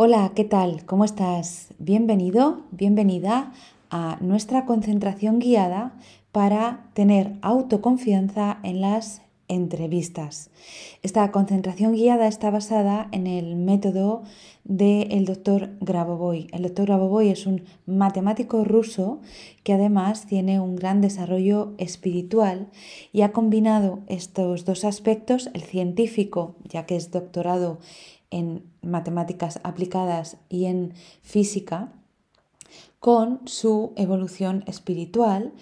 Hola, ¿qué tal? ¿Cómo estás? Bienvenido, bienvenida a nuestra concentración guiada para tener autoconfianza en las entrevistas. Esta concentración guiada está basada en el método del doctor Grabovoi. El doctor Grabovoi es un matemático ruso que además tiene un gran desarrollo espiritual y ha combinado estos dos aspectos, el científico, ya que es doctorado en matemáticas aplicadas y en física con su evolución espiritual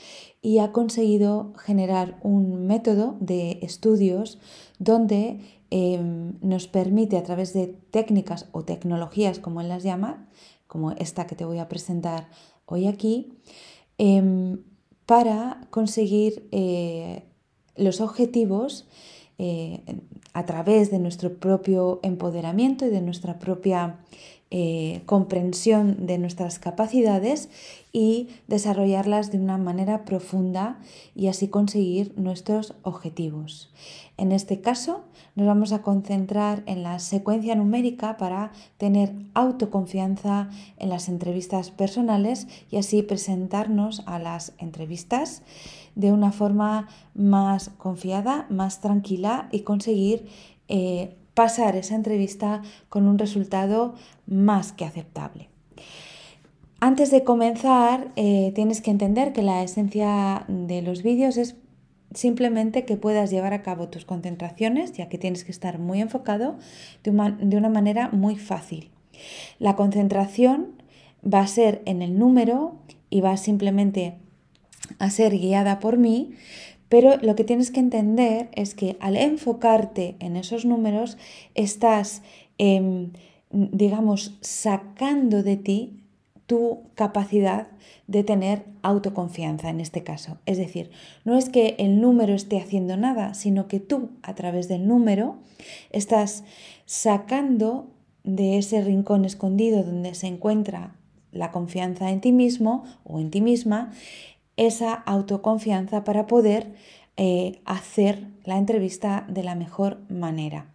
y ha conseguido generar un método de estudios donde em, nos permite a través de técnicas o tecnologías, como él las llama, como esta que te voy a presentar hoy aquí, em, para conseguir eh, los objetivos eh, a través de nuestro propio empoderamiento y de nuestra propia eh, comprensión de nuestras capacidades y desarrollarlas de una manera profunda y así conseguir nuestros objetivos. En este caso, nos vamos a concentrar en la secuencia numérica para tener autoconfianza en las entrevistas personales y así presentarnos a las entrevistas de una forma más confiada, más tranquila y conseguir eh, pasar esa entrevista con un resultado más que aceptable. Antes de comenzar, eh, tienes que entender que la esencia de los vídeos es simplemente que puedas llevar a cabo tus concentraciones, ya que tienes que estar muy enfocado de una, de una manera muy fácil. La concentración va a ser en el número y va simplemente a ser guiada por mí, pero lo que tienes que entender es que al enfocarte en esos números, estás, em, digamos, sacando de ti tu capacidad de tener autoconfianza en este caso. Es decir, no es que el número esté haciendo nada, sino que tú a través del número estás sacando de ese rincón escondido donde se encuentra la confianza en ti mismo o en ti misma, esa autoconfianza para poder eh, hacer la entrevista de la mejor manera.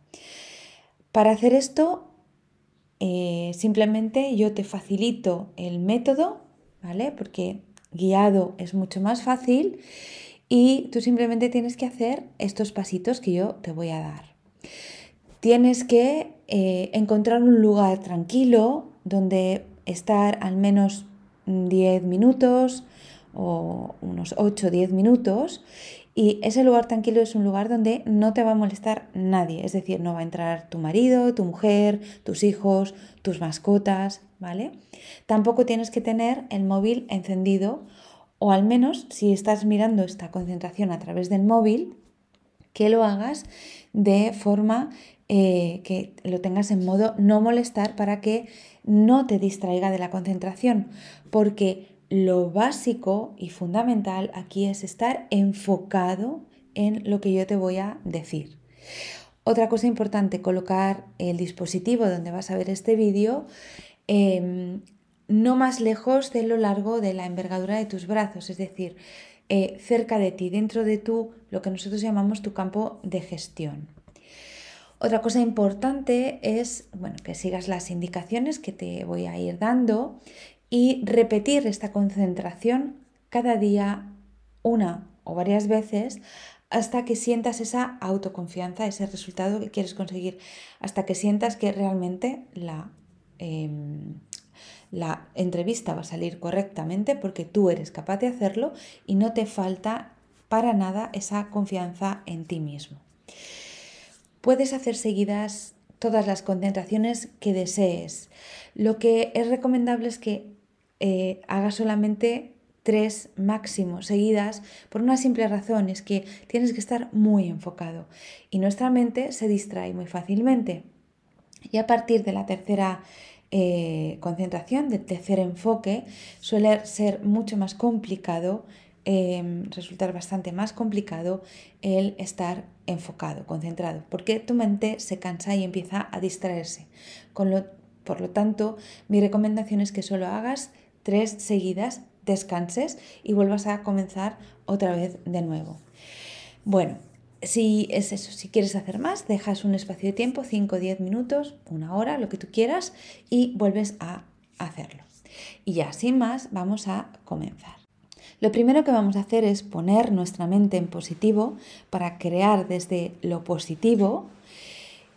Para hacer esto, eh, simplemente yo te facilito el método, ¿vale? Porque guiado es mucho más fácil y tú simplemente tienes que hacer estos pasitos que yo te voy a dar. Tienes que eh, encontrar un lugar tranquilo donde estar al menos 10 mm, minutos, o unos 8 o 10 minutos y ese lugar tranquilo es un lugar donde no te va a molestar nadie, es decir, no va a entrar tu marido, tu mujer, tus hijos, tus mascotas, ¿vale? Tampoco tienes que tener el móvil encendido o al menos si estás mirando esta concentración a través del móvil, que lo hagas de forma eh, que lo tengas en modo no molestar para que no te distraiga de la concentración, porque lo básico y fundamental aquí es estar enfocado en lo que yo te voy a decir. Otra cosa importante, colocar el dispositivo donde vas a ver este vídeo em, no más lejos de lo largo de la envergadura de tus brazos, es decir, eh, cerca de ti, dentro de tú, lo que nosotros llamamos tu campo de gestión. Otra cosa importante es bueno, que sigas las indicaciones que te voy a ir dando y repetir esta concentración cada día una o varias veces hasta que sientas esa autoconfianza, ese resultado que quieres conseguir, hasta que sientas que realmente la, em, la entrevista va a salir correctamente porque tú eres capaz de hacerlo y no te falta para nada esa confianza en ti mismo. Puedes hacer seguidas todas las concentraciones que desees. Lo que es recomendable es que eh, haga solamente tres máximo seguidas por una simple razón, es que tienes que estar muy enfocado y nuestra mente se distrae muy fácilmente. Y a partir de la tercera eh, concentración, del tercer enfoque, suele ser mucho más complicado, em, resultar bastante más complicado el estar enfocado, concentrado, porque tu mente se cansa y empieza a distraerse. Con lo, por lo tanto, mi recomendación es que solo hagas tres seguidas, descanses y vuelvas a comenzar otra vez de nuevo. Bueno, si es eso, si quieres hacer más, dejas un espacio de tiempo, 5, o 10 minutos, una hora, lo que tú quieras, y vuelves a hacerlo. Y ya, sin más, vamos a comenzar. Lo primero que vamos a hacer es poner nuestra mente en positivo para crear desde lo positivo,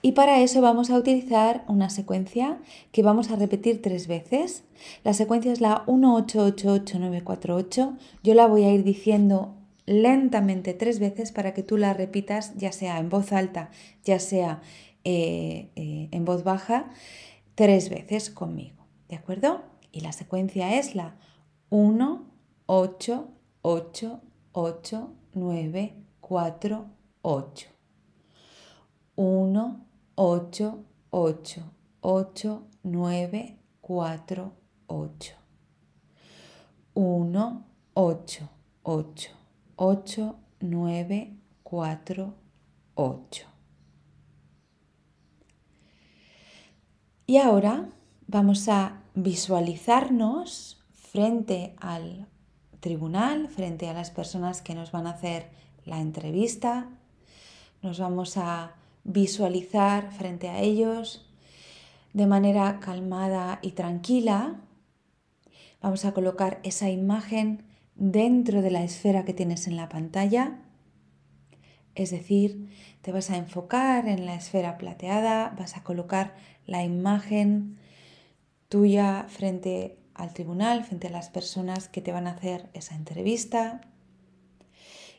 y para eso vamos a utilizar una secuencia que vamos a repetir tres veces. La secuencia es la 1888948. Yo la voy a ir diciendo lentamente tres veces para que tú la repitas ya sea en voz alta, ya sea eh, eh, en voz baja, tres veces conmigo. ¿De acuerdo? Y la secuencia es la 1, 8, 8, 8, 9, 4, 8. 1, 8, 8, 8, 9, 4, 8. 1, 8, 8, 8, 9, 4, 8. Y ahora vamos a visualizarnos frente al tribunal, frente a las personas que nos van a hacer la entrevista. Nos vamos a visualizar frente a ellos de manera calmada y tranquila. Vamos a colocar esa imagen dentro de la esfera que tienes en la pantalla. Es decir, te vas a enfocar en la esfera plateada, vas a colocar la imagen tuya frente al tribunal, frente a las personas que te van a hacer esa entrevista,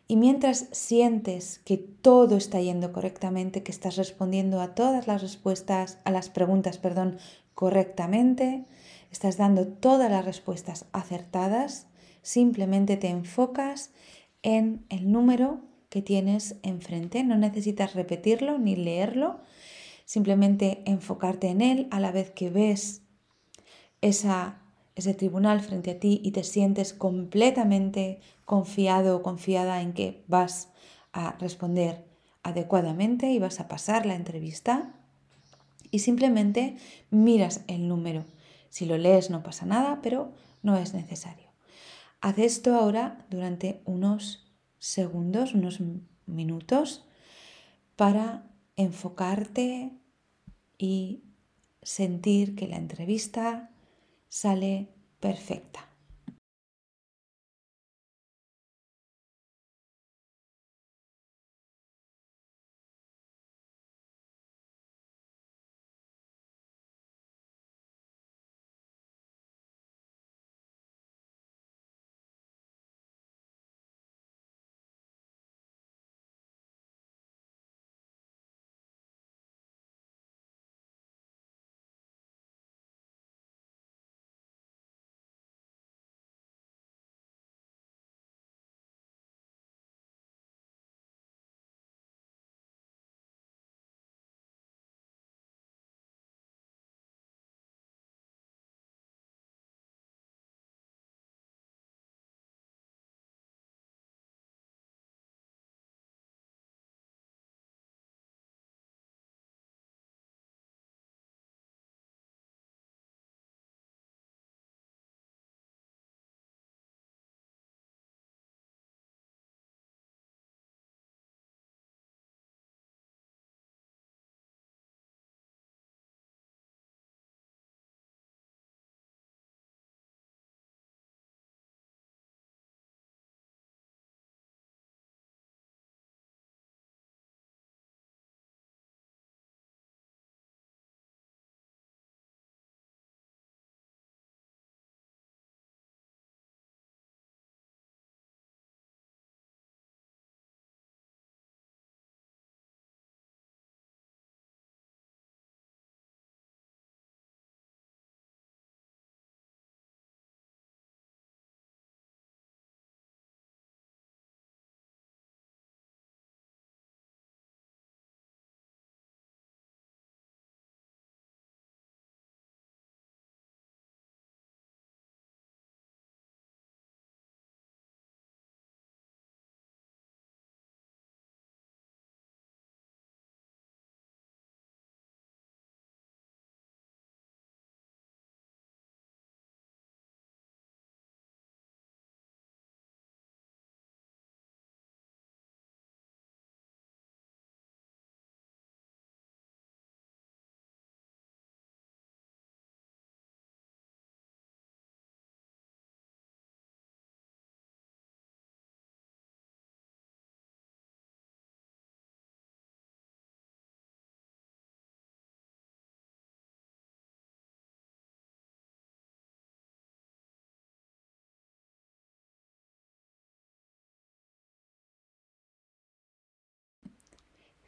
y mientras sientes que todo está yendo correctamente, que estás respondiendo a todas las respuestas, a las preguntas, perdón, correctamente, estás dando todas las respuestas acertadas, simplemente te enfocas en el número que tienes enfrente. No necesitas repetirlo ni leerlo, simplemente enfocarte en él a la vez que ves esa ese tribunal frente a ti y te sientes completamente confiado o confiada en que vas a responder adecuadamente y vas a pasar la entrevista y simplemente miras el número. Si lo lees no pasa nada, pero no es necesario. Haz esto ahora durante unos segundos, unos minutos, para enfocarte y sentir que la entrevista sale perfecta.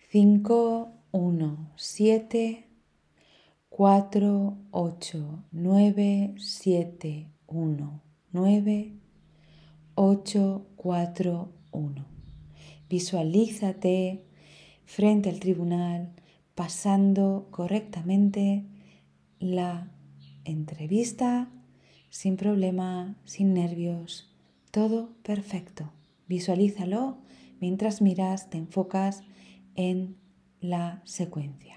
5, 1, 7, 4, 8, 9, 7, 1, 9, 8, 4, 1. Visualízate frente al tribunal pasando correctamente la entrevista sin problema, sin nervios, todo perfecto. Visualízalo mientras miras, te enfocas en la secuencia.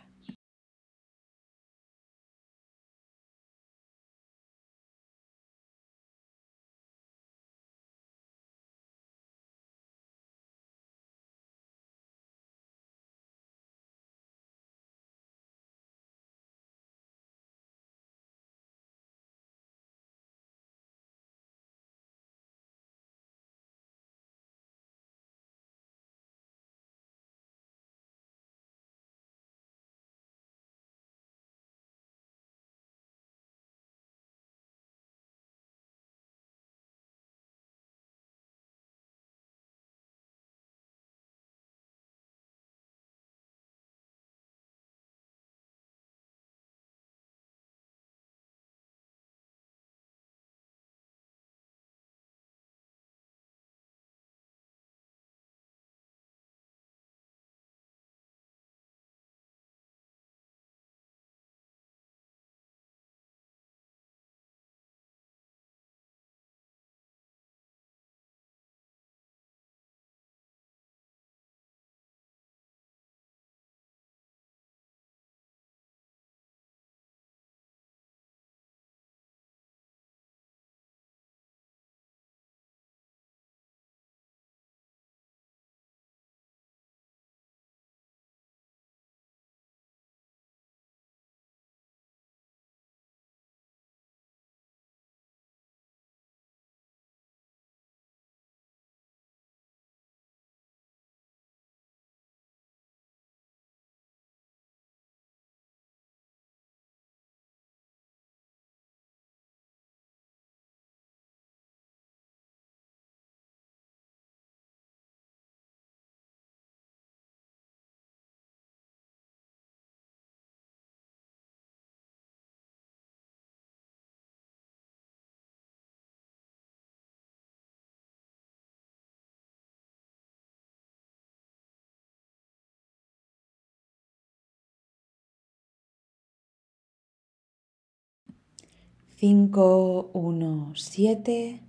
5, 1, 7,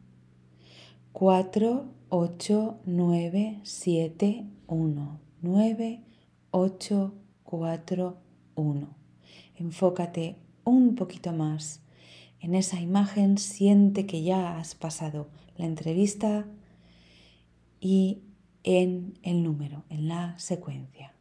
4, 8, 9, 7, 1, 9, 8, 4, 1. Enfócate un poquito más en esa imagen, siente que ya has pasado la entrevista y en el número, en la secuencia.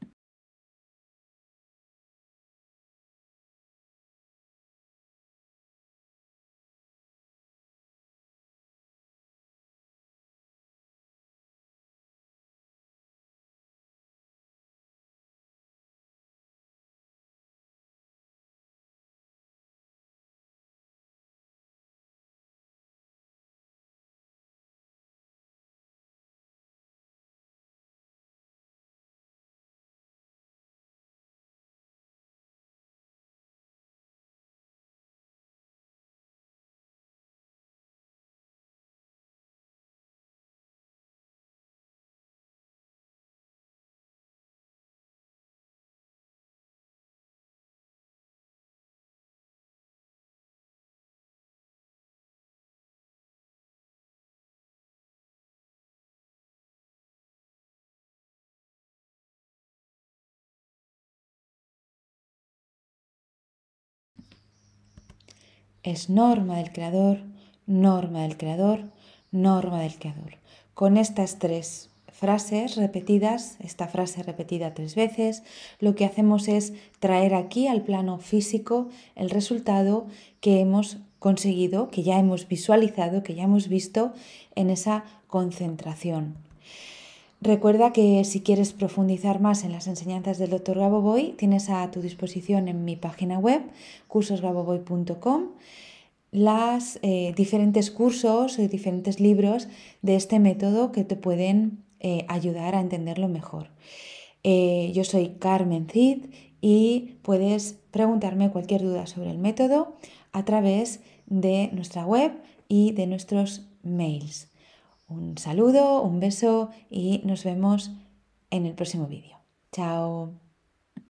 Es norma del creador, norma del creador, norma del creador. Con estas tres frases repetidas, esta frase repetida tres veces, lo que hacemos es traer aquí al plano físico el resultado que hemos conseguido, que ya hemos visualizado, que ya hemos visto en esa concentración. Recuerda que si quieres profundizar más en las enseñanzas del Dr. Gaboboy, tienes a tu disposición en mi página web, cursosgaboboy.com, los eh, diferentes cursos y diferentes libros de este método que te pueden eh, ayudar a entenderlo mejor. Eh, yo soy Carmen Cid y puedes preguntarme cualquier duda sobre el método a través de nuestra web y de nuestros mails. Un saludo, un beso y nos vemos en el próximo vídeo. Chao.